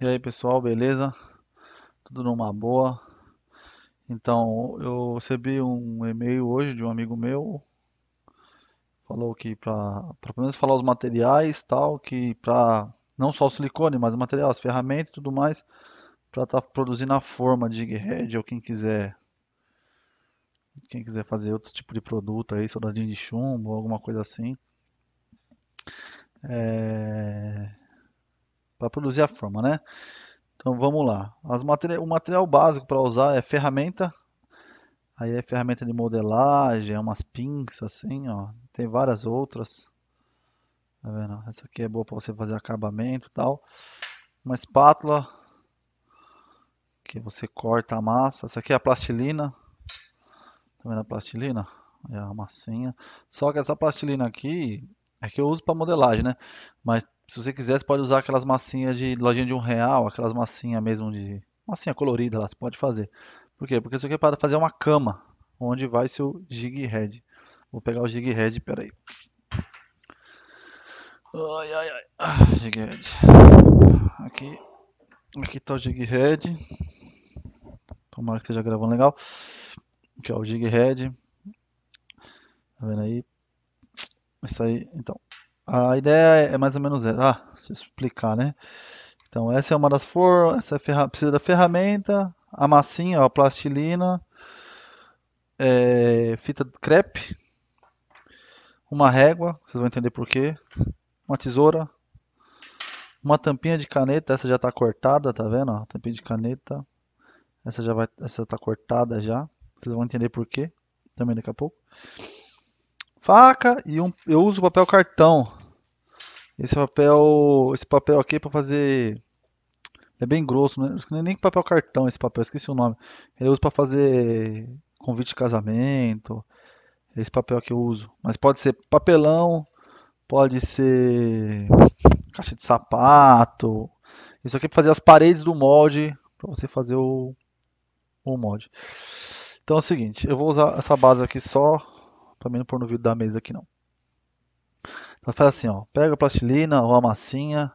E aí pessoal, beleza? Tudo numa boa? Então, eu recebi um e-mail hoje de um amigo meu, falou que para pelo menos falar os materiais tal, que para não só o silicone, mas o material, as ferramentas e tudo mais, para estar tá produzindo a forma de head ou quem quiser quem quiser fazer outro tipo de produto aí, soldadinho de chumbo, alguma coisa assim. É para produzir a forma, né? Então vamos lá. Materi o material básico para usar é ferramenta. Aí é ferramenta de modelagem, é umas pinças assim, ó. Tem várias outras. Tá vendo? Essa aqui é boa para você fazer acabamento e tal. Uma espátula que você corta a massa. Essa aqui é a plastilina. Tá vendo a plastilina? É a massinha. Só que essa plastilina aqui é que eu uso para modelagem, né? Mas se você quiser, você pode usar aquelas massinhas de lojinha de um real, aquelas massinhas mesmo de. massinha colorida lá, você pode fazer. Por quê? Porque isso aqui é para fazer uma cama onde vai seu jig head. Vou pegar o jig head, peraí. Ai, ai, ai. Ah, jig head. Aqui. Aqui tá o jig head. Tomara que esteja gravando legal. Aqui é o jig head. Tá vendo aí? Isso aí, então. A ideia é mais ou menos essa. Ah, deixa eu explicar, né? Então, essa é uma das formas, essa é ferra... precisa da ferramenta, a massinha, a plastilina, é, fita crepe, uma régua, vocês vão entender por quê, uma tesoura, uma tampinha de caneta, essa já está cortada, tá vendo? Ó, tampinha de caneta, essa já vai, essa está cortada já, vocês vão entender por quê, também daqui a pouco faca e um, eu uso papel cartão. Esse papel, esse papel aqui é para fazer é bem grosso, né? Não é nem papel cartão esse papel, esqueci o nome. Eu uso para fazer convite de casamento. É esse papel que eu uso, mas pode ser papelão, pode ser caixa de sapato. Isso aqui é para fazer as paredes do molde, para você fazer o o molde. Então é o seguinte, eu vou usar essa base aqui só também não pôr no vídeo da mesa aqui não. então faz assim, ó, pega a plastilina ou a massinha,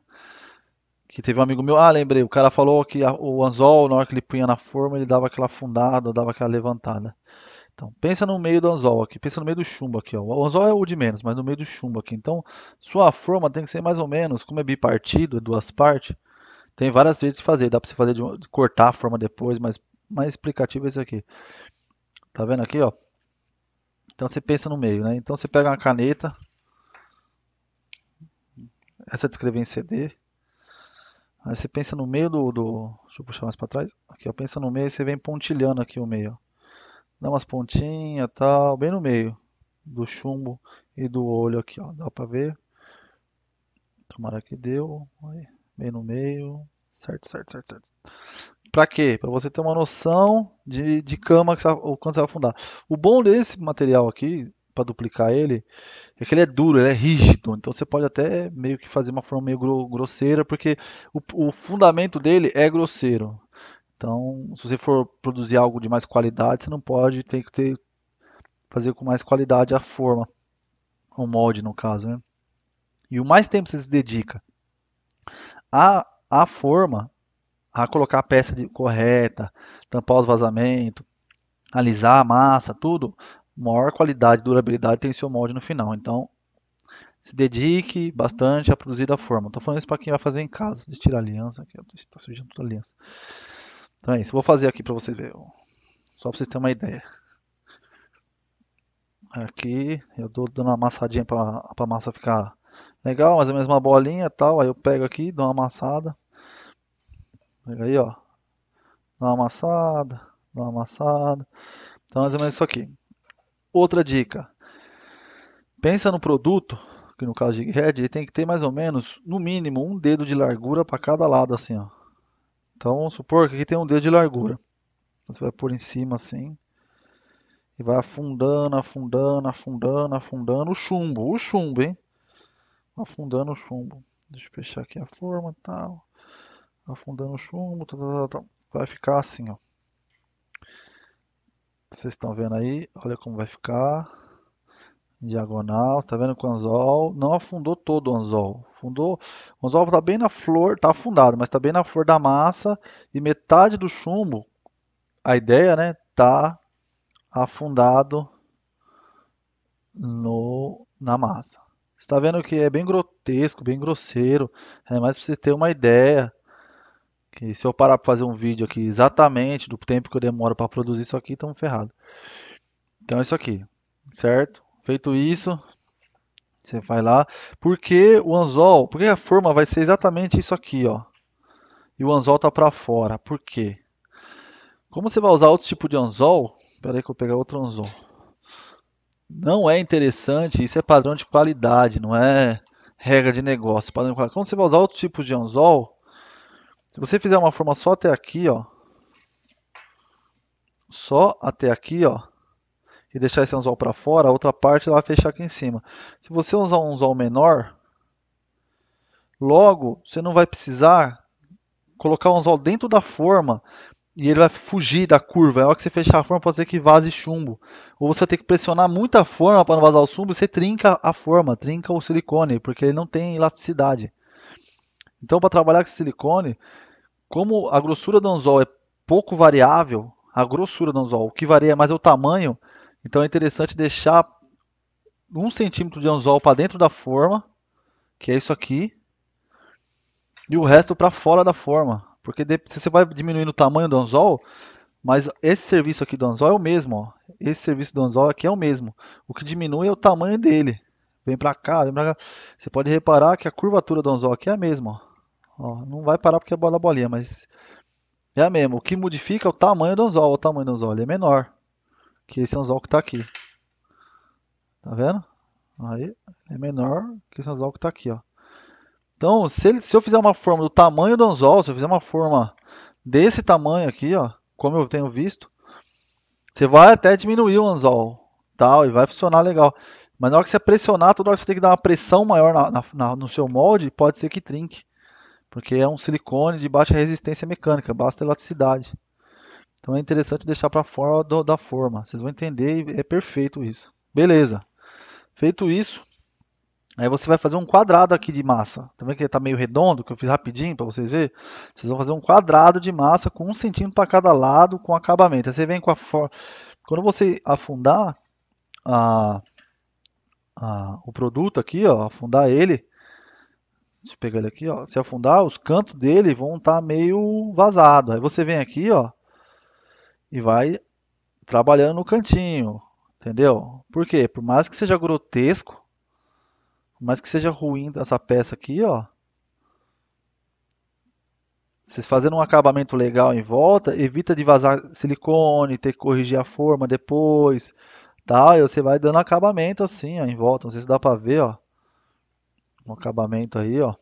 que teve um amigo meu, ah, lembrei, o cara falou que a, o anzol, na hora que ele punha na forma, ele dava aquela afundada, dava aquela levantada. Então, pensa no meio do anzol aqui, pensa no meio do chumbo aqui, ó. O anzol é o de menos, mas no meio do chumbo aqui. Então, sua forma tem que ser mais ou menos, como é bipartido, é duas partes, tem várias vezes de fazer, dá para você fazer de, de cortar a forma depois, mas mais explicativo é esse aqui. Tá vendo aqui, ó? Então você pensa no meio, né? Então você pega uma caneta. Essa de escrever em CD. Aí você pensa no meio do, do deixa eu puxar mais para trás. Aqui, eu pensa no meio, e você vem pontilhando aqui o meio, Dá umas pontinhas, tal, bem no meio do chumbo e do olho aqui, ó. Dá para ver? Tomara que deu. Aí, bem no meio. Certo, certo, certo, certo. Para quê? Para você ter uma noção de, de cama que você, ou quando você vai afundar. O bom desse material aqui, para duplicar ele, é que ele é duro, ele é rígido. Então você pode até meio que fazer uma forma meio grosseira, porque o, o fundamento dele é grosseiro. Então, se você for produzir algo de mais qualidade, você não pode, tem que ter fazer com mais qualidade a forma, o molde no caso, né? E o mais tempo você se dedica a à forma, a colocar a peça de, correta, tampar os vazamentos, alisar a massa, tudo, maior qualidade e durabilidade tem seu molde no final. Então, se dedique bastante a produzir da forma. Estou falando isso para quem vai fazer em casa. Deixa eu tirar a aliança, aqui, está surgindo toda a aliança. Então é isso, vou fazer aqui para vocês verem. Só para vocês terem uma ideia. Aqui, eu dou dando uma amassadinha para a massa ficar legal, mais ou menos uma bolinha tal. Aí eu pego aqui, dou uma amassada. Olha aí, ó. Dá uma amassada, dá uma amassada. Então, mais ou menos isso aqui. Outra dica. Pensa no produto, que no caso de head, ele tem que ter mais ou menos, no mínimo, um dedo de largura para cada lado, assim, ó. Então, vamos supor que aqui tem um dedo de largura. Você vai por em cima, assim. E vai afundando, afundando, afundando, afundando o chumbo. O chumbo, hein? Afundando o chumbo. Deixa eu fechar aqui a forma e tal afundando o chumbo, tá, tá, tá, tá, vai ficar assim, ó. Vocês estão vendo aí, olha como vai ficar. Diagonal, tá vendo com o anzol, não afundou todo o anzol. Afundou, o anzol tá bem na flor, tá afundado, mas tá bem na flor da massa e metade do chumbo, a ideia, né, tá afundado no na massa. Está vendo que é bem grotesco, bem grosseiro, é mais para você ter uma ideia que se eu parar para fazer um vídeo aqui exatamente do tempo que eu demoro para produzir isso aqui, estamos ferrado. Então é isso aqui, certo? Feito isso, você vai lá. Porque o anzol, porque a forma vai ser exatamente isso aqui, ó. E o anzol tá para fora. Por quê? Como você vai usar outro tipo de anzol, espera aí que eu vou pegar outro anzol. Não é interessante, isso é padrão de qualidade, não é regra de negócio. Padrão de qualidade. Como você vai usar outro tipo de anzol, se você fizer uma forma só até aqui, ó, só até aqui, ó, e deixar esse anzol para fora, a outra parte ela vai fechar aqui em cima. Se você usar um anzol menor, logo você não vai precisar colocar o anzol dentro da forma e ele vai fugir da curva. É hora que você fechar a forma, pode ser que vaze chumbo. Ou você vai ter que pressionar muito a forma para não vazar o chumbo e você trinca a forma, trinca o silicone, porque ele não tem elasticidade. Então, para trabalhar com silicone, como a grossura do anzol é pouco variável, a grossura do anzol, o que varia mais é o tamanho, então é interessante deixar um centímetro de anzol para dentro da forma, que é isso aqui, e o resto para fora da forma, porque se você vai diminuindo o tamanho do anzol, mas esse serviço aqui do anzol é o mesmo, ó. esse serviço do anzol aqui é o mesmo, o que diminui é o tamanho dele, vem para cá, vem para cá, você pode reparar que a curvatura do anzol aqui é a mesma, ó. Ó, não vai parar porque é bola bolinha, mas é a mesma. O que modifica é o tamanho do anzol. O tamanho do anzol é menor que esse anzol que está aqui. Tá vendo? Aí é menor que esse anzol que está aqui, ó. Então, se, ele, se, eu fizer uma forma do tamanho do anzol, se eu fizer uma forma desse tamanho aqui, ó, como eu tenho visto, você vai até diminuir o anzol, tal, tá? e vai funcionar legal. Mas na hora que você pressionar, toda hora você tem que dar uma pressão maior na, na, no seu molde, pode ser que trinque porque é um silicone de baixa resistência mecânica, baixa elasticidade. Então é interessante deixar para fora do, da forma. Vocês vão entender e é perfeito isso. Beleza. Feito isso, aí você vai fazer um quadrado aqui de massa. Tá vendo que está meio redondo, que eu fiz rapidinho para vocês verem? Vocês vão fazer um quadrado de massa com um centímetro para cada lado com acabamento. Aí você vem com a forma... Quando você afundar a, a, o produto aqui, ó, afundar ele, Deixa eu pegar ele aqui, ó. Se afundar, os cantos dele vão estar tá meio vazado. Aí você vem aqui, ó, e vai trabalhando no cantinho, entendeu? Por quê? Por mais que seja grotesco, por mais que seja ruim essa peça aqui, ó. Vocês fazendo um acabamento legal em volta, evita de vazar silicone, ter que corrigir a forma depois, tal. E você vai dando acabamento assim, ó, em volta. Não sei se dá pra ver, ó um acabamento aí, ó.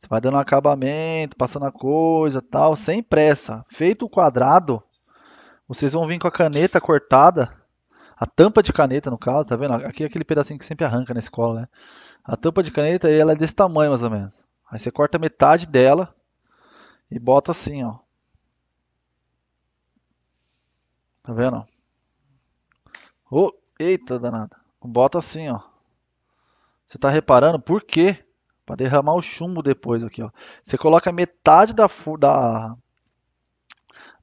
Você vai dando um acabamento, passando a coisa, tal, sem pressa. Feito o quadrado, vocês vão vir com a caneta cortada, a tampa de caneta no caso, tá vendo? Aqui é aquele pedacinho que sempre arranca na escola, né? A tampa de caneta, ela é desse tamanho mais ou menos. Aí você corta metade dela e bota assim, ó. Tá vendo? Oh, eita danada. Bota assim, ó. Você está reparando por quê? Para derramar o chumbo depois aqui, ó. Você coloca metade da, da,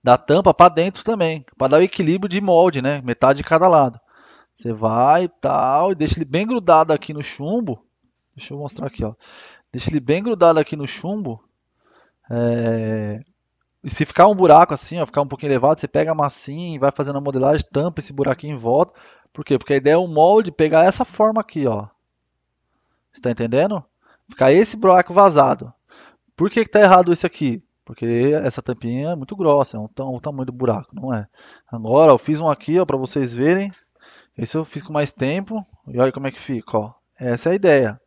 da tampa para dentro também, para dar o equilíbrio de molde, né? Metade de cada lado. Você vai tal e deixa ele bem grudado aqui no chumbo. Deixa eu mostrar aqui, ó. Deixa ele bem grudado aqui no chumbo. É... E se ficar um buraco assim, ó, ficar um pouquinho elevado, você pega a massinha e vai fazendo a modelagem, tampa esse buraquinho em volta. Por quê? Porque a ideia é o molde pegar essa forma aqui, ó. Você está entendendo? Fica esse buraco vazado. Por que, que tá errado isso aqui? Porque essa tampinha é muito grossa, é um, o tamanho do buraco, não é? Agora eu fiz um aqui, ó, vocês verem. Esse eu fiz com mais tempo. E olha como é que fica, ó. Essa é a ideia.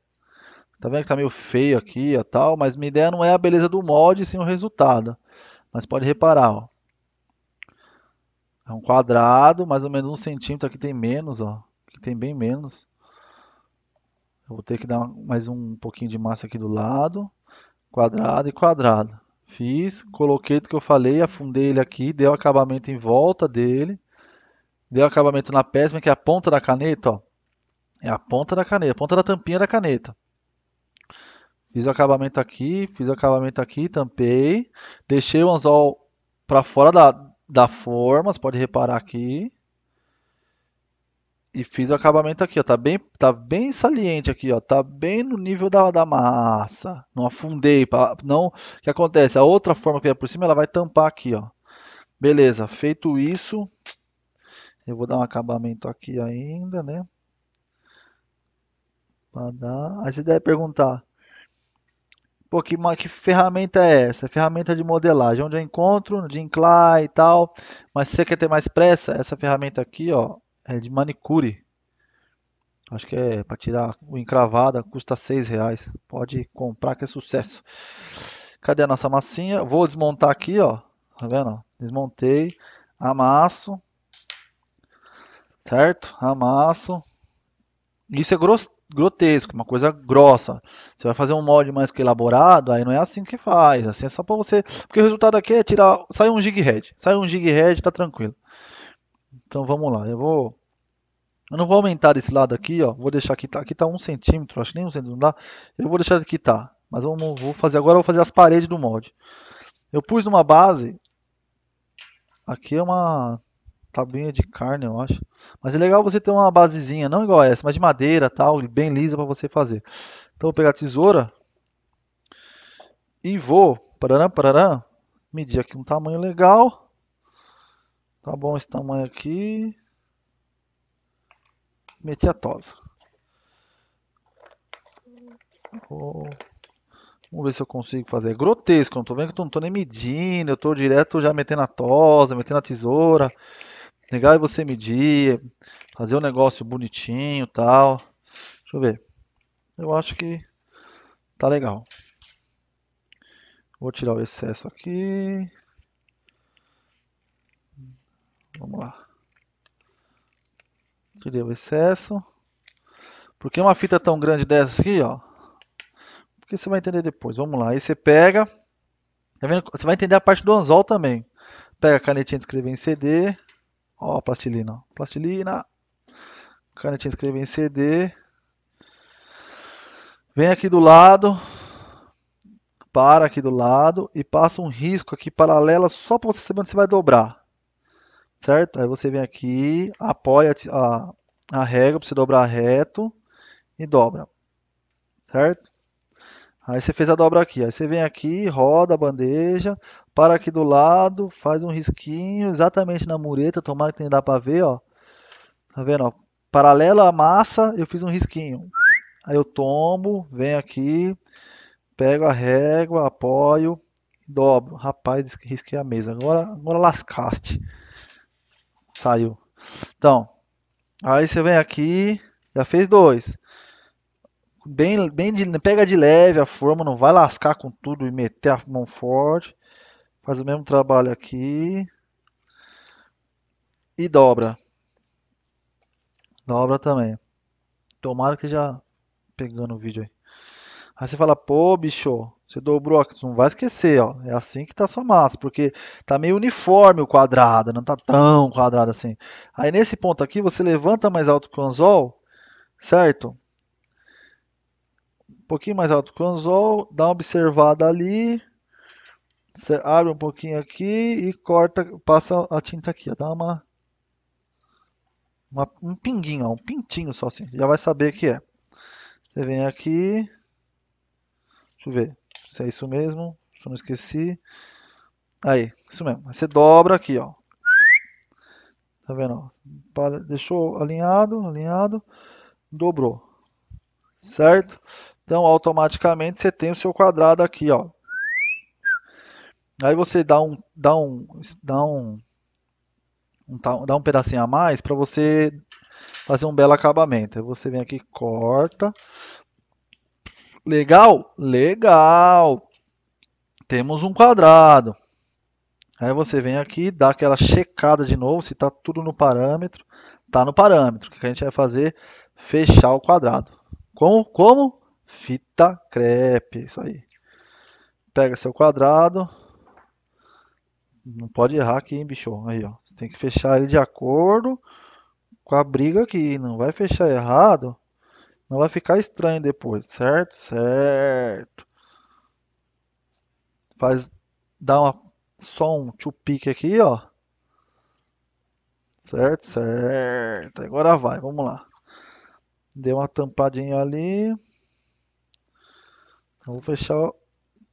Tá vendo que tá meio feio aqui, tal. Mas minha ideia não é a beleza do molde, sim o resultado. Mas pode reparar, ó. É um quadrado, mais ou menos um centímetro. Aqui tem menos, ó. Aqui tem bem menos. Eu vou ter que dar mais um pouquinho de massa aqui do lado. Quadrado e quadrado. Fiz, coloquei do que eu falei, afundei ele aqui, dei o acabamento em volta dele. Dei o acabamento na péssima, que é a ponta da caneta, ó. É a ponta da caneta, a ponta da tampinha da caneta. Fiz o acabamento aqui, fiz o acabamento aqui, tampei. Deixei o anzol para fora da, da forma, você pode reparar aqui. E fiz o acabamento aqui, ó. Tá bem, tá bem saliente aqui, ó. Tá bem no nível da, da massa. Não afundei. Pra, não. O que acontece? A outra forma que é por cima, ela vai tampar aqui, ó. Beleza. Feito isso, eu vou dar um acabamento aqui ainda, né? Pra dar. Aí você deve perguntar. Pô, que, que ferramenta é essa? É ferramenta de modelagem, onde eu encontro, no Jinclay e tal. Mas se você quer ter mais pressa, essa ferramenta aqui, ó, é de manicure. Acho que é para tirar o encravada, custa seis reais. Pode comprar que é sucesso. Cadê a nossa massinha? Vou desmontar aqui, ó. Tá vendo? Desmontei, amasso, certo? Amasso. Isso é grotesco, uma coisa grossa. Você vai fazer um molde mais que elaborado, aí não é assim que faz. Assim é só para você, porque o resultado aqui é tirar, sai um jig head, sai um jig head, tá tranquilo. Então vamos lá, eu vou... Eu não vou aumentar esse lado aqui, ó. Vou deixar aqui, tá, aqui tá um centímetro, acho que nem um centímetro não dá. Eu vou deixar aqui tá. Mas vamos, vou fazer agora, eu vou fazer as paredes do molde. Eu pus numa base. Aqui é uma tabuinha de carne, eu acho. Mas é legal você ter uma basezinha, não igual essa, mas de madeira, tal, bem lisa para você fazer. Então eu vou pegar a tesoura e vou, pararam, pararam, medir aqui um tamanho legal. Tá bom esse tamanho aqui. Meti a tosa. Vou... Vamos ver se eu consigo fazer. É grotesco, não tô vendo que eu não tô nem medindo. Eu tô direto já metendo a tosa, metendo a tesoura. Legal é você medir, fazer um negócio bonitinho tal. Deixa eu ver. Eu acho que tá legal. Vou tirar o excesso aqui. Vamos lá. Tirei o excesso. Por que uma fita tão grande dessa aqui, ó? Porque você vai entender depois. Vamos lá. Aí você pega. Tá vendo? Você vai entender a parte do anzol também. Pega a canetinha de escrever em CD. Ó, plastilina. Plastilina. Canetinha de escrever em CD. Vem aqui do lado. Para aqui do lado. E passa um risco aqui paralela só para você saber onde você vai dobrar certo? Aí você vem aqui, apoia a, a régua para você dobrar reto e dobra, certo? Aí você fez a dobra aqui, aí você vem aqui, roda a bandeja, para aqui do lado, faz um risquinho exatamente na mureta, tomara que dá para ver, ó. Tá vendo, ó? Paralelo à massa, eu fiz um risquinho. Aí eu tombo, venho aqui, pego a régua, apoio, dobro. Rapaz, risquei a mesa. Agora, agora lascaste. Saiu. Então, aí você vem aqui, já fez dois. Bem, bem de, pega de leve a forma, não vai lascar com tudo e meter a mão forte. Faz o mesmo trabalho aqui. E dobra. Dobra também. Tomara que já pegando o vídeo aí. Aí você fala, pô, bicho, você dobrou, não vai esquecer, ó. É assim que tá sua massa, porque tá meio uniforme o quadrado, não tá tão quadrado assim. Aí nesse ponto aqui, você levanta mais alto que o anzol, certo? Um pouquinho mais alto que o anzol, dá uma observada ali, você abre um pouquinho aqui e corta, passa a tinta aqui, ó, dá uma, uma um pinguinho, ó, um pintinho só assim, já vai saber que é. Você vem aqui, Deixa eu ver se é isso mesmo. eu não esqueci. Aí, isso mesmo. Você dobra aqui, ó. Tá vendo? Deixou alinhado, alinhado. Dobrou. Certo? Então, automaticamente, você tem o seu quadrado aqui, ó. Aí você dá um, dá um, dá um, um dá um pedacinho a mais para você fazer um belo acabamento. Aí você vem aqui, corta, Legal? Legal. Temos um quadrado. Aí você vem aqui, dá aquela checada de novo se está tudo no parâmetro. Está no parâmetro. O que a gente vai fazer? Fechar o quadrado. Como? Como? Fita crepe. Isso aí. Pega seu quadrado. Não pode errar aqui, hein, bicho? Aí, ó. Tem que fechar ele de acordo com a briga aqui. Não vai fechar errado. Não vai ficar estranho depois, certo? Certo. Faz, dá uma, só um two-pick aqui, ó. Certo, certo. Agora vai, vamos lá. Deu uma tampadinha ali. Eu vou fechar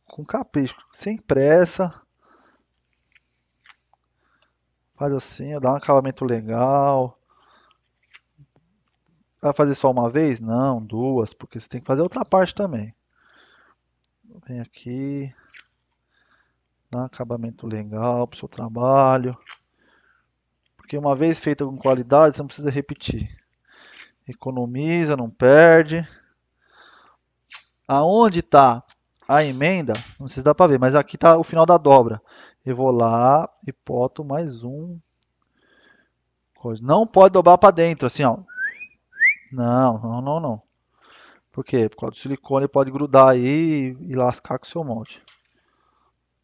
com capricho, sem pressa. Faz assim, dá um acabamento legal. Vai fazer só uma vez? Não, duas, porque você tem que fazer outra parte também. Vem aqui, dá acabamento legal para o seu trabalho. Porque uma vez feita com qualidade, você não precisa repetir. Economiza, não perde. Aonde está a emenda, não sei se dá para ver, mas aqui está o final da dobra. Eu vou lá e boto mais um. Não pode dobrar para dentro, assim, ó. Não, não, não, não. Por quê? Por causa do silicone pode grudar aí e lascar com o seu molde.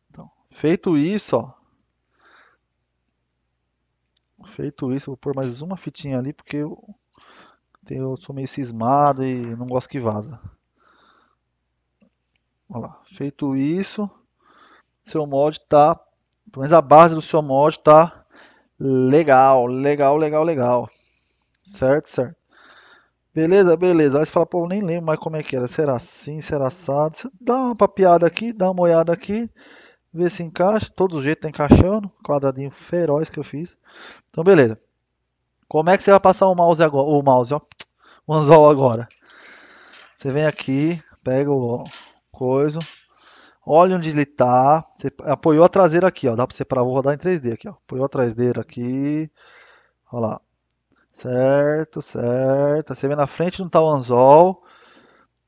Então, feito isso, ó. Feito isso, vou pôr mais uma fitinha ali porque eu, eu sou meio cismado e não gosto que vaza. Olha lá, feito isso, seu molde tá, pelo menos a base do seu molde tá legal, legal, legal, legal. Certo, certo. Beleza, beleza. Aí você fala, pô, nem lembro mais como é que era. Será assim, será assado? Você dá uma papiada aqui, dá uma olhada aqui, vê se encaixa. Todo jeito tá encaixando. Quadradinho feroz que eu fiz. Então, beleza. Como é que você vai passar o mouse agora? O mouse, ó. O anzol agora. Você vem aqui, pega o coisa, olha onde ele tá. Você apoiou a traseira aqui, ó. Dá pra separar, vou rodar em 3D aqui, ó. Apoiou a traseira aqui. Olha lá. Certo, certo. Você vê na frente não tá o anzol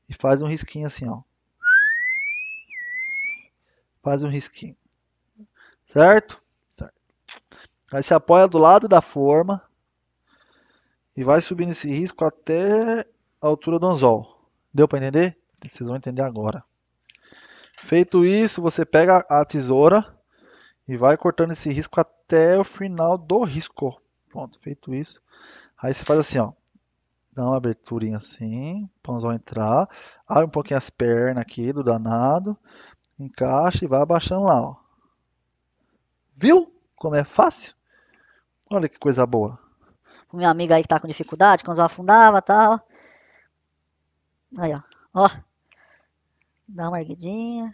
e faz um risquinho assim, ó. Faz um risquinho. Certo? Certo. Aí você apoia do lado da forma e vai subindo esse risco até a altura do anzol. Deu para entender? Vocês vão entender agora. Feito isso, você pega a tesoura e vai cortando esse risco até o final do risco. Pronto, feito isso. Aí você faz assim, ó. Dá uma aberturinha assim, pãozão entrar. Abre um pouquinho as pernas aqui do danado. Encaixa e vai abaixando lá, ó. Viu como é fácil? Olha que coisa boa. O meu amigo aí que tá com dificuldade, quando eu afundava e tá, tal. Aí, ó. Ó. Dá uma erguidinha.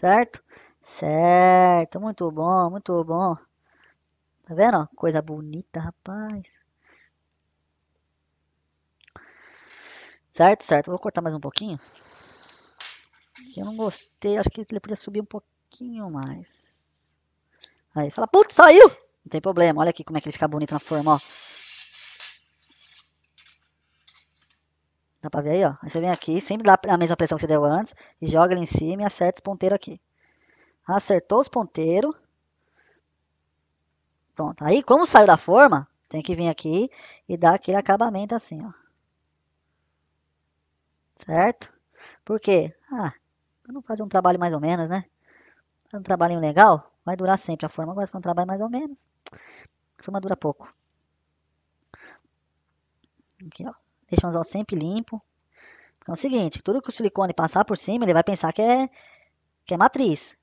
Certo? Certo. Muito bom, muito bom. Tá vendo? Ó? Coisa bonita, rapaz. Certo, certo. Vou cortar mais um pouquinho. Que eu não gostei. Acho que ele podia subir um pouquinho mais. Aí fala, putz, saiu! Não tem problema. Olha aqui como é que ele fica bonito na forma, ó. Dá pra ver aí, ó. Aí você vem aqui, sempre dá a mesma pressão que você deu antes. E joga ele em cima e acerta os ponteiros aqui. Acertou os ponteiros. Pronto. Aí, como saiu da forma, tem que vir aqui e dar aquele acabamento assim, ó. Certo? Por quê? Ah, vamos fazer um trabalho mais ou menos, né? Fazer um trabalhinho legal, vai durar sempre a forma. Agora, se for um trabalho mais ou menos, a forma dura pouco. Aqui, ó. Deixa o anzol sempre limpo. então é o seguinte, tudo que o silicone passar por cima, ele vai pensar que é, que é matriz.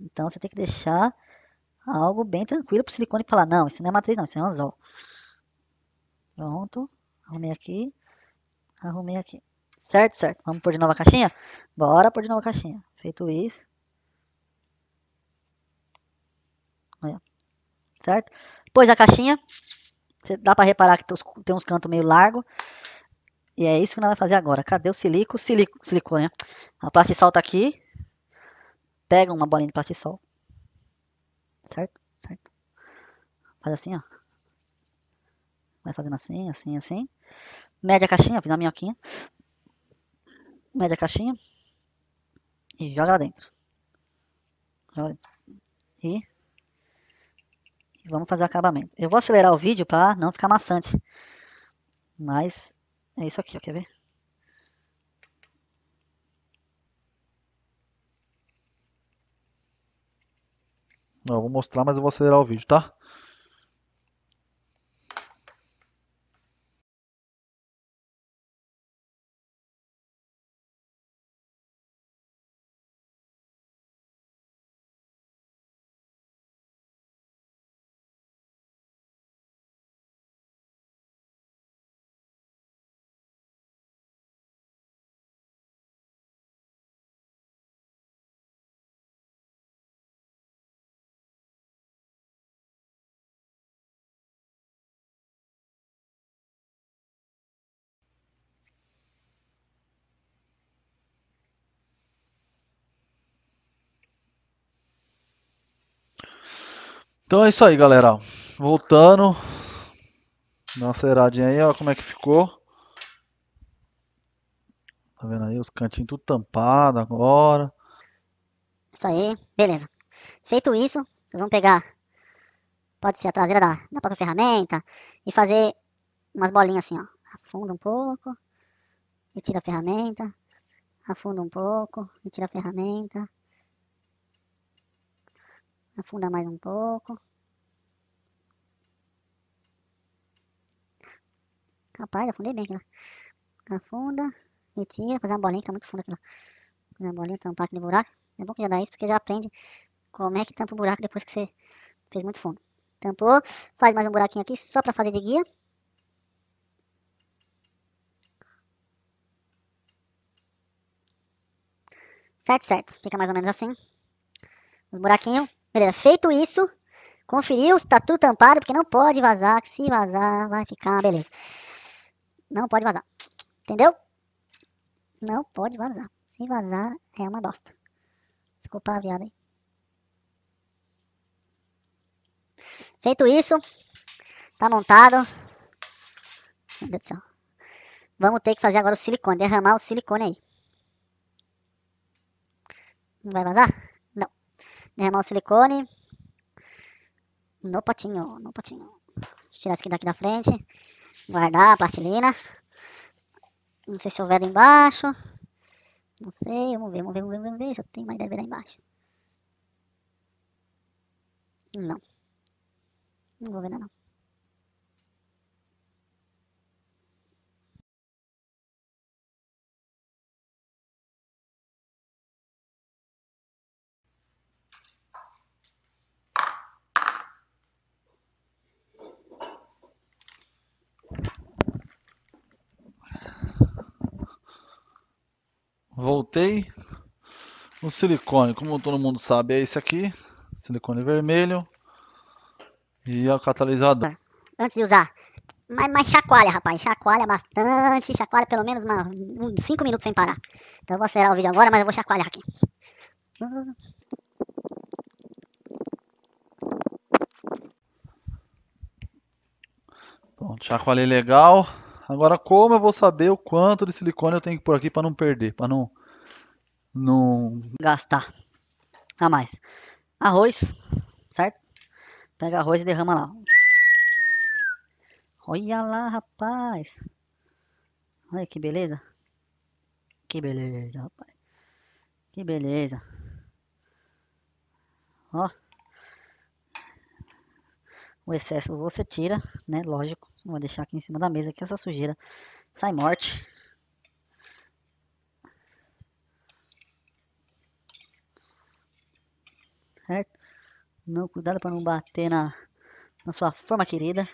Então, você tem que deixar Algo bem tranquilo pro silicone falar, não, isso não é matriz não, isso é um anzol. Pronto, arrumei aqui, arrumei aqui. Certo, certo. Vamos pôr de nova caixinha? Bora pôr de nova caixinha. Feito isso. Olha. Certo? Pôs a caixinha. Cê dá para reparar que tem uns cantos meio largo. E é isso que nós vamos fazer agora. Cadê o silico? Silico, silicone, né? A plastisol tá aqui. Pega uma bolinha de plastisol certo? Certo? Faz assim, ó. Vai fazendo assim, assim, assim. Mede a caixinha, fiz a minhoquinha. Mede a caixinha. E joga lá dentro. Joga dentro. E, e vamos fazer o acabamento. Eu vou acelerar o vídeo para não ficar maçante. Mas é isso aqui, ó, quer ver? Não, eu vou mostrar, mas eu vou acelerar o vídeo, tá? Então é isso aí, galera. Voltando. Dá uma aceleradinha aí, ó, como é que ficou. Tá vendo aí os cantinhos tudo tampado agora. Isso aí, beleza. Feito isso, vocês vão pegar, pode ser a traseira da, da própria ferramenta, e fazer umas bolinhas assim, ó. Afunda um pouco, e tira a ferramenta. Afunda um pouco, e tira a ferramenta. Afunda mais um pouco. Rapaz, afundei bem aqui, ó. Afunda, tira, fazer uma bolinha, tá muito fundo aqui, Fazer uma bolinha, tampar aquele buraco. É bom que já dá isso, porque já aprende como é que tampa o buraco depois que você fez muito fundo. Tampou, faz mais um buraquinho aqui, só pra fazer de guia. Certo, certo. Fica mais ou menos assim. Os buraquinhos. Beleza, feito isso, conferiu, o tá tudo tampado, porque não pode vazar, que se vazar vai ficar, beleza. Não pode vazar, entendeu? Não pode vazar. Se vazar é uma bosta. Desculpa a viada aí. Feito isso, tá montado. Meu Deus do céu. Vamos ter que fazer agora o silicone, derramar o silicone aí. Não vai vazar? derramar o silicone no potinho, no potinho. tirar isso daqui tá da frente, guardar a plastilina. Não sei se houver lá embaixo. Não sei, vamos ver, vamos ver, vamos ver, vamos ver. Se tem mais deve lá embaixo. Não. Não vou ver não. voltei. O silicone, como todo mundo sabe, é esse aqui, silicone vermelho e é o catalisador. Antes de usar, mas, mas, chacoalha, rapaz, chacoalha bastante, chacoalha pelo menos 5 minutos sem parar. Então eu vou acelerar o vídeo agora, mas eu vou chacoalhar aqui. Bom, chacoalhei legal. Agora, como eu vou saber o quanto de silicone eu tenho que pôr aqui para não perder, para não, não gastar a mais? Arroz, certo? Pega arroz e derrama lá. Olha lá, rapaz. Olha que beleza. Que beleza, rapaz. Que beleza. Ó. O excesso você tira, né? Lógico, não vou deixar aqui em cima da mesa que essa sujeira sai morte. Certo? Não, cuidado para não bater na, na sua forma querida.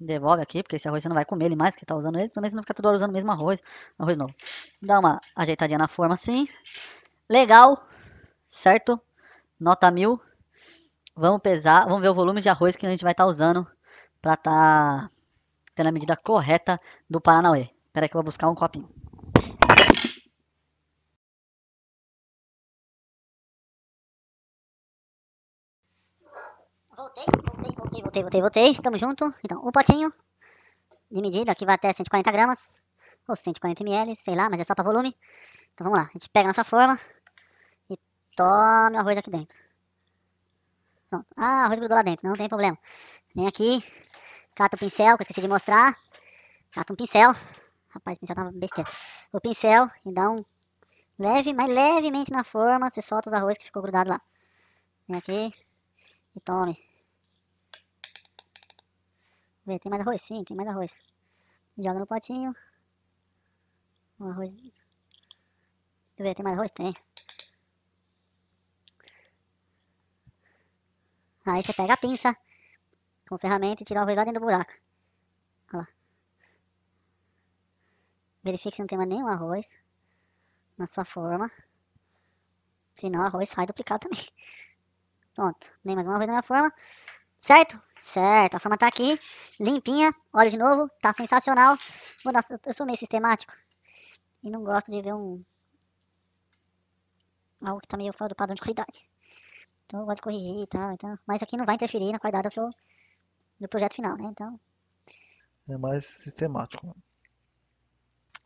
Devolve aqui, porque esse arroz você não vai comer ele mais, porque tá usando ele. Pelo menos não fica toda hora usando o mesmo arroz. Arroz novo. Dá uma ajeitadinha na forma assim. Legal. Certo? Nota mil. Vamos pesar, vamos ver o volume de arroz que a gente vai estar tá usando para estar tá tendo a medida correta do Paranauê. Espera que eu vou buscar um copinho. Voltei, voltei, voltei, voltei, voltei, voltei. Tamo junto. Então, o um potinho de medida que vai até 140 gramas, ou 140 ml, sei lá, mas é só para volume. Então vamos lá, a gente pega a nossa forma e toma o arroz aqui dentro. Pronto. Ah, arroz grudou lá dentro, não tem problema. Vem aqui, cata o pincel, que eu esqueci de mostrar. Cata um pincel. Rapaz, o pincel tava besteira. O pincel e dá um leve, mas levemente na forma, você solta os arroz que ficou grudado lá. Vem aqui e tome. Vê, tem mais arroz? Sim, tem mais arroz. Joga no potinho. O arroz... Deixa eu ver, tem mais arroz? Tem. Aí você pega a pinça com ferramenta e tira o arroz lá dentro do buraco. Verifique se não tem mais nenhum arroz na sua forma. Senão o arroz sai duplicado também. Pronto. Nem mais um arroz na minha forma. Certo? Certo. A forma tá aqui. Limpinha. Olha de novo. Tá sensacional. Vou dar, eu sou meio sistemático. E não gosto de ver um... Algo que tá meio fora do padrão de qualidade. Então eu gosto de corrigir e tal, então. Mas isso aqui não vai interferir na qualidade do seu do projeto final, né? Então. É mais sistemático. Né?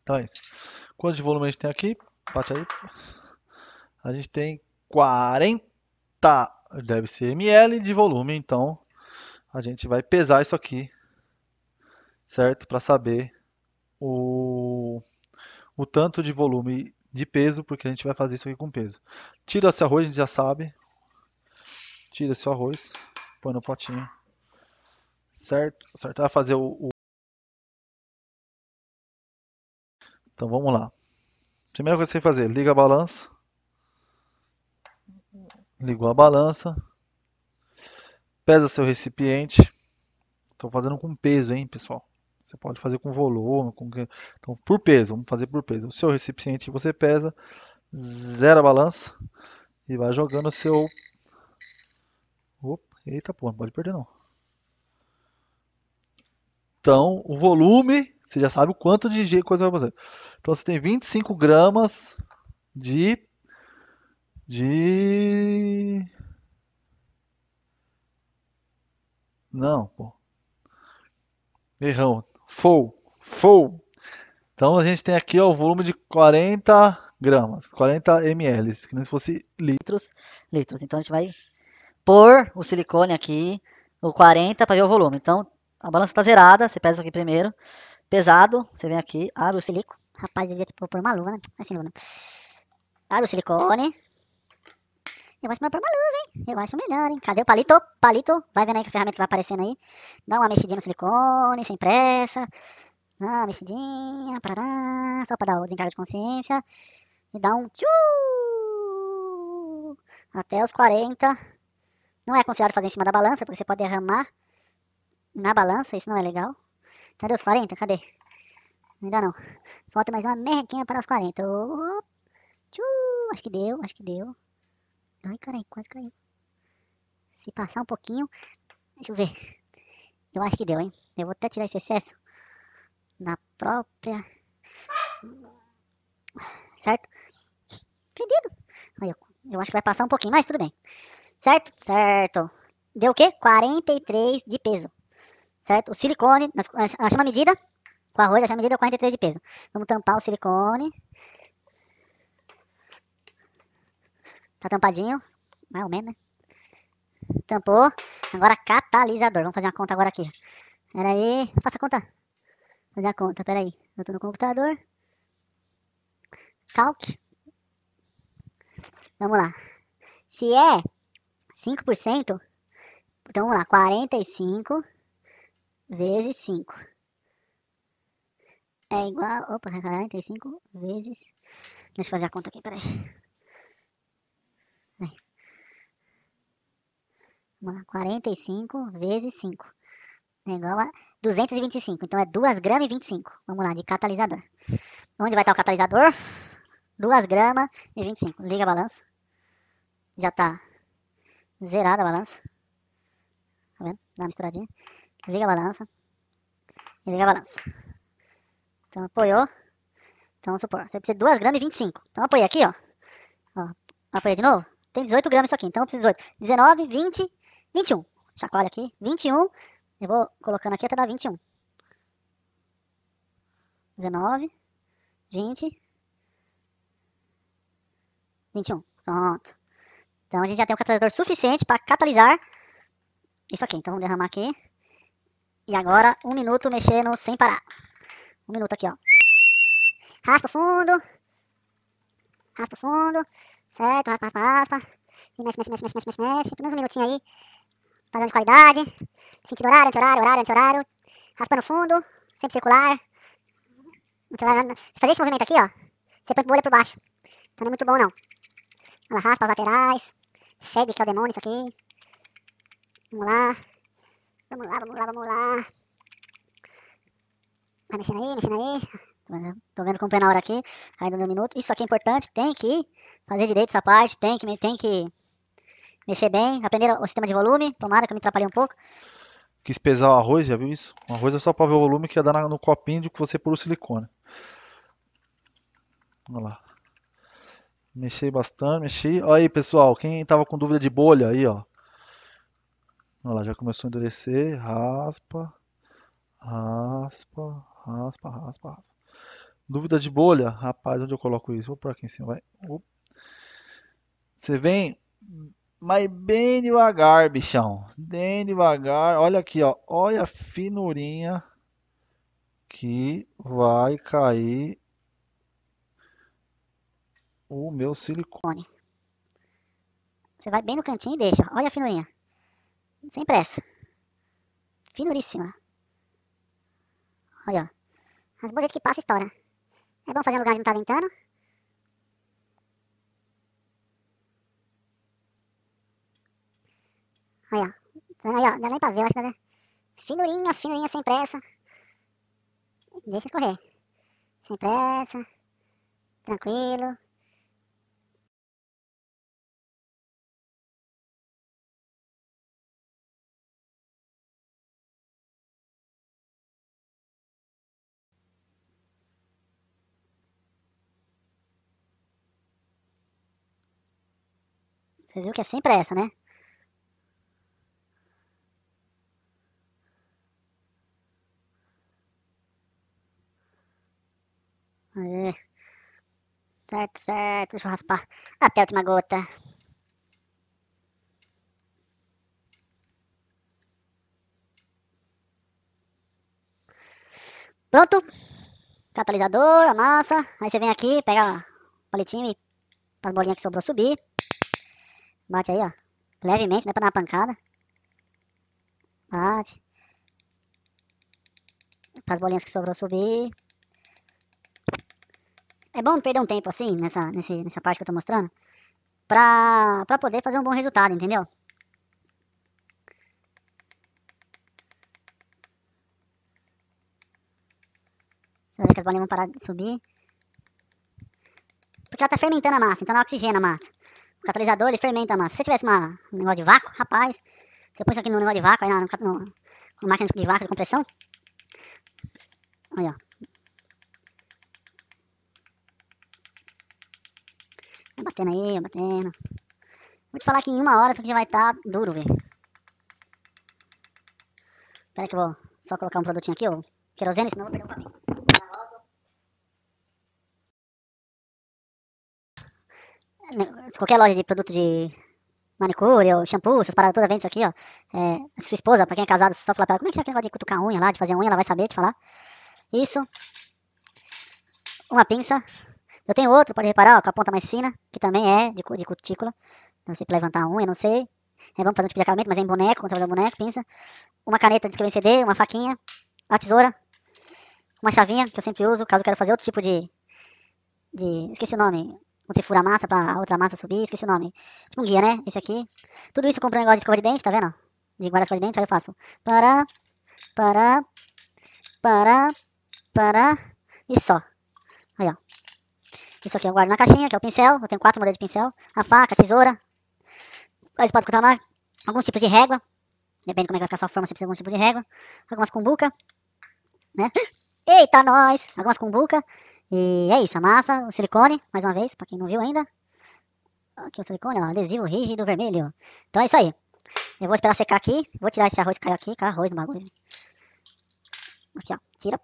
Então é isso. Quanto de volume a gente tem aqui? Bate aí. A gente tem 40 deve ser ml de volume, então a gente vai pesar isso aqui, certo? Para saber o, o tanto de volume de peso, porque a gente vai fazer isso aqui com peso. Tira esse arroz, a gente já sabe, tira seu arroz, põe no potinho. Certo? Certo? Vai fazer o, o... Então vamos lá. Primeira coisa que você tem que fazer, liga a balança. Ligou a balança. Pesa seu recipiente. Estou fazendo com peso, hein, pessoal? Você pode fazer com volume, com então por peso, vamos fazer por peso. O seu recipiente você pesa, zero a balança e vai jogando o seu Opa, eita pô, não pode perder não. Então, o volume, você já sabe o quanto de coisa vai fazer. Então, você tem 25 gramas de... De... Não, pô. Errão. Full. Full. Então a gente tem aqui ó, o volume de 40 gramas, 40 ml, que nem se fosse litros. Litros. Então a gente vai por o silicone aqui, o 40 para ver o volume. Então, a balança tá zerada, você pesa aqui primeiro. Pesado, você vem aqui, abre o silicone Rapaz, devia ter pôr uma luva, né? Assim, luva, Abre o silicone. Eu acho melhor pôr uma luva, hein? Eu acho melhor, hein? Cadê o palito? Palito. Vai vendo aí que a ferramenta vai aparecendo aí. Dá uma mexidinha no silicone, sem pressa. Dá uma mexidinha, parará, só pra dar o desencargo de consciência. E dá um tchu! Até os 40 não é aconselhado fazer em cima da balança, porque você pode derramar na balança, isso não é legal. Cadê os 40? Cadê? Ainda não. Falta mais uma merrequinha para os 40. acho que deu, acho que deu. Ai, caralho, quase caiu. Se passar um pouquinho... Deixa eu ver. Eu acho que deu, hein? Eu vou até tirar esse excesso na própria... Certo? Perdido. Eu, eu acho que vai passar um pouquinho, mas tudo bem. Certo? Certo. Deu o quê? 43 de peso. Certo? O silicone, a chama medida, com arroz, a chama medida é 43 de peso. Vamos tampar o silicone. Tá tampadinho, mais ou menos, né? Tampou. Agora catalisador. Vamos fazer uma conta agora aqui. Pera aí. Faça a conta. Fazer a conta, pera aí. Eu tô no computador. Calc. Vamos lá. Se é 5%? Então vamos lá, 45 vezes 5. É igual. Opa, 45 vezes. Deixa eu fazer a conta aqui, peraí. Aí. Vamos lá, 45 vezes 5. É igual a 225. Então é 2 gramas e 25. Vamos lá, de catalisador. Onde vai estar o catalisador? 2 gramas e 25. Liga a balança. Já está zerada a balança. Tá vendo? Dá uma misturadinha. Liga a balança. E liga a balança. Então apoiou. Então vamos supor, você precisa de 2 gramas e 25. Então apoiei aqui, ó. ó. Apoiei de novo. Tem 18 gramas isso aqui, então eu preciso de 18. 19, 20, 21. Chacoalha aqui. 21. Eu vou colocando aqui até dar 21. 19, 20, 21. Pronto. Então a gente já tem um catalisador suficiente para catalisar isso aqui. Então vamos derramar aqui. E agora um minuto mexendo sem parar. Um minuto aqui, ó. Raspa o fundo. Raspa o fundo. Certo, raspa, raspa, raspa. E mexe, mexe, mexe, mexe, mexe, mexe. Pelo menos um minutinho aí. Padrão de qualidade. Sentido horário, anti-horário, horário, anti-horário. Raspando fundo. Sempre circular. Fazer esse movimento aqui, ó. Você põe bolha por baixo. Então não é muito bom, não. Ela raspa as laterais. Fede que é o demônio isso aqui. Vamos lá. Vamos lá, vamos lá, vamos lá. Vai mexendo aí, mexendo aí. Tô vendo com na hora aqui, ainda no minuto. Isso aqui é importante, tem que fazer direito essa parte, tem que, tem que mexer bem, aprender o sistema de volume. Tomara que eu me atrapalhei um pouco. Quis pesar o arroz, já viu isso? O arroz é só para ver o volume que ia dar no copinho de que você pôr o silicone. Vamos lá. Mexi bastante, mexi. Olha aí, pessoal, quem tava com dúvida de bolha aí, ó. Olha lá, já começou a endurecer. Raspa, raspa, raspa, raspa, raspa. Dúvida de bolha? Rapaz, onde eu coloco isso? Vou por aqui em cima, vai. Você vem, mas bem devagar, bichão. Bem devagar. Olha aqui, ó. Olha a finurinha que vai cair o meu silicone. Você vai bem no cantinho e deixa. Olha a finurinha. Sem pressa. Finuríssima. Olha, ó. As bolhas que passa estoura. É bom fazer um lugar onde não tá ventando. Olha, ó. Tá Aí, ó. Dá nem pra ver, acho que dá... Né? Finurinha, finurinha, sem pressa. Deixa escorrer. Sem pressa. Tranquilo. Você viu que é sempre essa, né? Aê. Certo, certo. Deixa eu raspar até a última gota. Pronto. Catalisador, a massa. Aí você vem aqui, pega o palitinho e as bolinhas que sobrou subir. Bate aí, ó. Levemente, né pra dar uma pancada. Bate. Pra as bolinhas que sobrou subir. É bom perder um tempo assim, nessa, nesse, nessa parte que eu tô mostrando. Pra, pra poder fazer um bom resultado, entendeu? Você vai ver que as bolinhas vão parar de subir. Porque ela tá fermentando a massa, então ela oxigena a massa. O catalisador ele fermenta mas Se você tivesse uma, um negócio de vácuo, rapaz, você põe isso aqui no negócio de vácuo, aí na, no, no, máquina de vácuo de compressão. Olha. ó. Vai batendo aí, vai batendo. Vou te falar que em uma hora isso aqui já vai estar tá duro, velho. Espera que eu vou só colocar um produtinho aqui, ó. Querosene, senão eu vou perder o caminho. qualquer loja de produto de manicure ou shampoo, essas paradas toda vende isso aqui, ó. É, sua esposa, pra quem é casado, só fala pra ela, como é que você vai aquele de cutucar unha lá, de fazer unha, ela vai saber te falar. Isso. Uma pinça. Eu tenho outro, pode reparar, ó, com a ponta mais fina, que também é de, de cutícula. Não sei pra levantar a unha, não sei. É bom fazer um tipo de acabamento, mas é em boneco, quando você fazer boneco, pinça. Uma caneta de escrever CD, uma faquinha, uma tesoura, uma chavinha, que eu sempre uso, caso eu quero fazer outro tipo de... de esqueci o nome, você fura a massa pra outra massa subir, esqueci o nome. Tipo um guia, né? Esse aqui. Tudo isso eu comprei um negócio de escova de dente, tá vendo? De guarda escova de dente, aí eu faço. Pará, pará, pará, pará e só. Aí, ó. Isso aqui eu guardo na caixinha, que é o pincel. Eu tenho quatro modelos de pincel. A faca, a tesoura. A espada com tamar. Alguns tipos de régua. Depende de como é que vai ficar a sua forma, você precisa de algum tipo de régua. Algumas cumbuca. Né? Eita, nós! Algumas cumbuca. E é isso, a massa o silicone, mais uma vez, para quem não viu ainda. Aqui o silicone, ó, adesivo rígido vermelho. Então é isso aí. Eu vou esperar secar aqui, vou tirar esse arroz que caiu aqui, cara é arroz, bagulho. Aqui, ó, tira.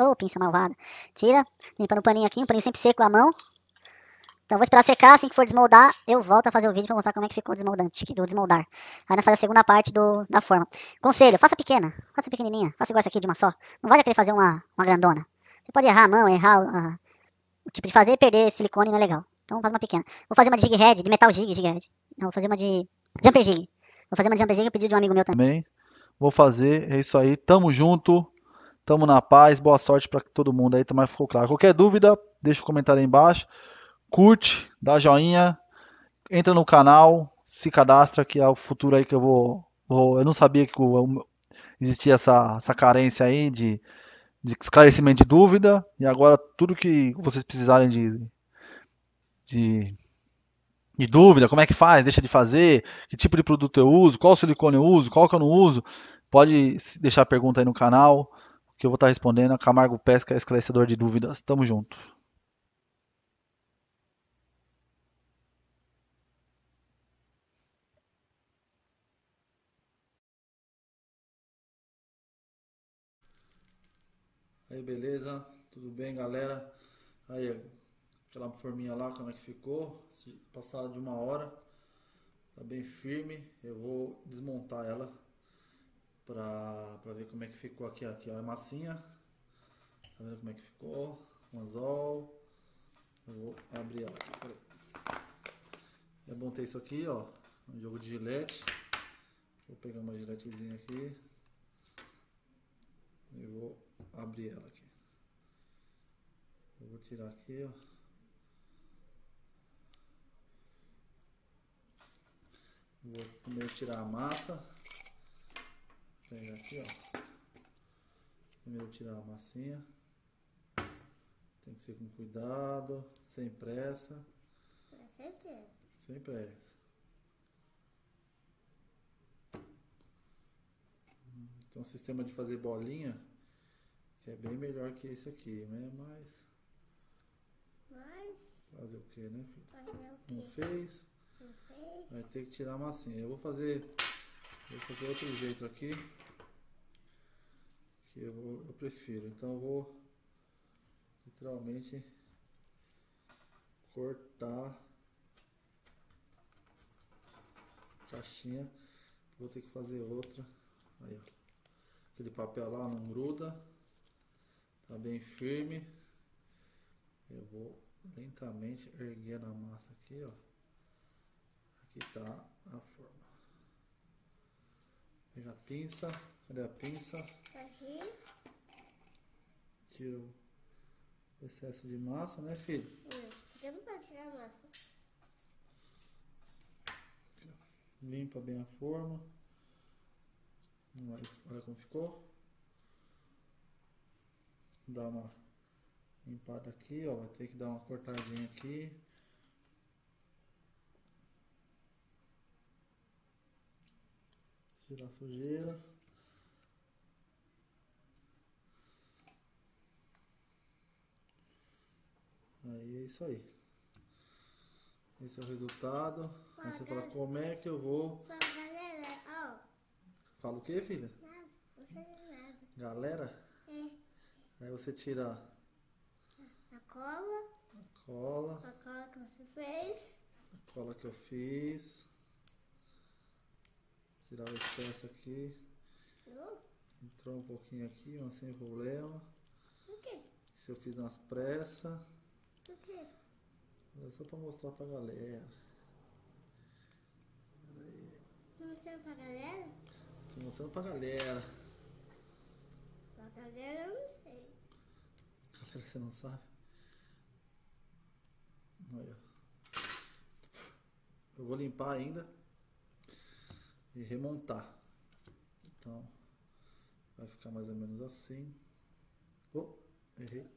Ô, oh, pinça malvada. Tira, limpa no paninho aqui, um paninho sempre seco a mão. Então vou esperar secar, assim que for desmoldar, eu volto a fazer o vídeo para mostrar como é que ficou o desmoldante, o desmoldar. Aí nós fazemos a segunda parte do, da forma. Conselho, faça pequena, faça pequenininha, faça igual essa aqui de uma só. Não vá já querer fazer uma, uma grandona. Você pode errar a mão, errar uh, o tipo de fazer e perder silicone, não é legal. Então faz uma pequena. Vou fazer uma de jig head, de metal jig, jig head. Não, vou fazer uma de jumper jig. Vou fazer uma de jumper jig, eu pedi de um amigo meu também. Vou fazer, é isso aí, tamo junto. Tamo na paz, boa sorte para todo mundo aí, também ficou claro. Qualquer dúvida, deixa o um comentário aí embaixo curte, dá joinha, entra no canal, se cadastra, que é o futuro aí que eu vou. vou eu não sabia que existia essa, essa carência aí de, de esclarecimento de dúvida. E agora tudo que vocês precisarem de, de, dúvida, como é que faz, deixa de fazer, que tipo de produto eu uso, qual silicone eu uso, qual que eu não uso, pode deixar a pergunta aí no canal, que eu vou estar respondendo. Camargo Pesca, esclarecedor de dúvidas. Tamo junto. Aí beleza, tudo bem galera? Aí, aquela forminha lá, como é que ficou? Passada de uma hora, tá bem firme. Eu vou desmontar ela pra, pra ver como é que ficou aqui, aqui ó, a massinha. Tá vendo como é que ficou? Um anzol. Eu vou abrir ela aqui, peraí. É isso aqui, ó. Um jogo de gilete. Vou pegar uma giletezinha aqui e vou abrir ela aqui. Eu vou tirar aqui, ó. Vou primeiro tirar a massa. Pegar aqui, ó. Primeiro tirar a massinha. Tem que ser com cuidado, sem pressa. Com certeza. Sem pressa. Tem um sistema de fazer bolinha que é bem melhor que esse aqui, né? Mas. Mas. Fazer o que, né, filho? Fazer o quê? Não fez. Não fez. Vai ter que tirar a massinha. Eu vou fazer. Vou fazer outro jeito aqui. Que eu, vou, eu prefiro. Então eu vou literalmente cortar caixinha. Vou ter que fazer outra. Aí, ó. Aquele papel lá não gruda. Tá bem firme. Eu vou lentamente erguer a massa aqui, ó. Aqui tá a forma. Pega a pinça. Cadê a pinça? Aqui. Tira o excesso de massa, né, filho? Não. Hum, podemos tirar a massa. Limpa bem a forma. Mas olha como ficou. Dá uma limpada aqui, ó. Vai ter que dar uma cortadinha aqui. Tirar a sujeira. Aí é isso aí. Esse é o resultado. Aí você fala, como é que eu vou... Só galera, ó. Fala o que, filha? Nada, você é nada. Galera? É. Aí você tira a cola. A cola. A cola que você fez. A cola que eu fiz. Tirar o excesso aqui. Entrou? Entrou um pouquinho aqui, mas sem problema. O quê? Se eu fiz umas pressas. O quê? É só pra mostrar pra galera. Pera aí. Tô mostrando pra galera? Tô mostrando pra galera. Pra galera eu não sei. Galera, você não sabe? Olha. Eu vou limpar ainda e remontar. Então, vai ficar mais ou menos assim. Oh, errei.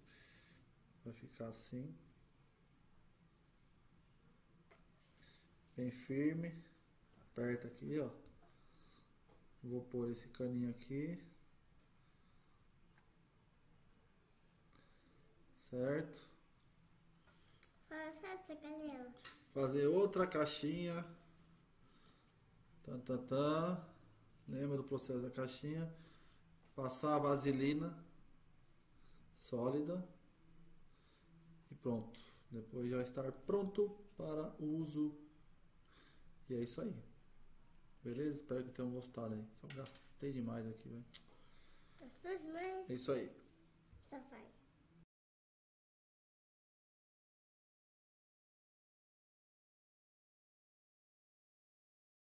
Vai ficar assim. Bem firme. Aperta aqui, ó. Vou pôr esse caninho aqui. Certo? Fazer outra caixinha. Tan, tan, tan. Lembra do processo da caixinha? Passar a vaselina sólida. E pronto. Depois já estar pronto para uso. E é isso aí. Beleza? Espero que tenham gostado aí. Só gastei demais aqui, velho. É isso aí. Só vai.